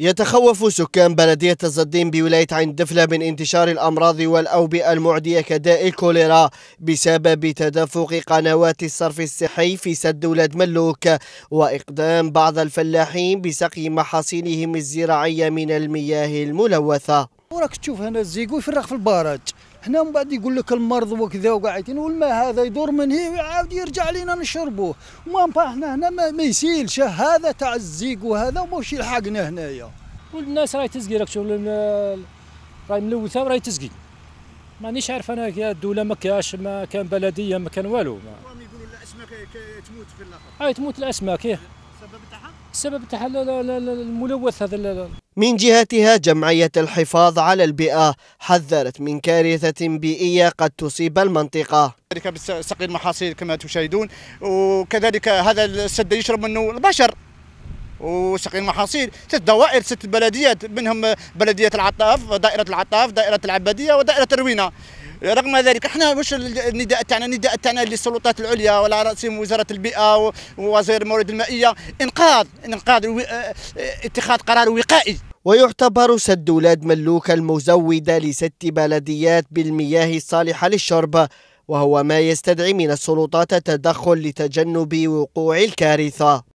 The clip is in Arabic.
يتخوف سكان بلدية الزدين بولاية عين دفلة من انتشار الأمراض والأوبئة المعدية كداء الكوليرا بسبب تدفق قنوات الصرف الصحي في سد ولاد ملوك وإقدام بعض الفلاحين بسقي محاصيلهم الزراعية من المياه الملوثة وراك تشوف هنا الزيقو يفرغ في البارج حنا من بعد يقول لك المرض وكذا وقاعدين والماء هذا يدور من هي ويعاود يرجع لينا نشربوه وما احنا هنا ما يسيلش هذا تاع الزيق وهذا وماش يلحقنا هنايا والناس راهي تسقي راك شغل راهي ملوثه وراهي تسقي مانيش عارف انا يا الدوله ما كاش ما كان بلديه ما كان والو ما يقولوا الاسماك تموت في الاخر هاي تموت الاسماك السبب تاعها السبب تاعها الملوث هذا من جهتها جمعية الحفاظ على البيئة حذرت من كارثة بيئية قد تصيب المنطقة كذلك بسقي المحاصيل كما تشاهدون وكذلك هذا السد يشرب منه البشر وسقي المحاصيل ست دوائر ست بلديات منهم بلدية العطاف دائرة العطاف دائرة العبادية ودائرة الروينة رغم ذلك احنا واش النداء تاعنا النداء تاعنا للسلطات العليا وعلى راسهم وزاره البيئه ووزير الموارد المائيه انقاذ انقاذ آه، آه، اتخاذ قرار وقائي ويعتبر سد ولاد ملوك المزودة لست بلديات بالمياه الصالحة للشرب وهو ما يستدعي من السلطات التدخل لتجنب وقوع الكارثة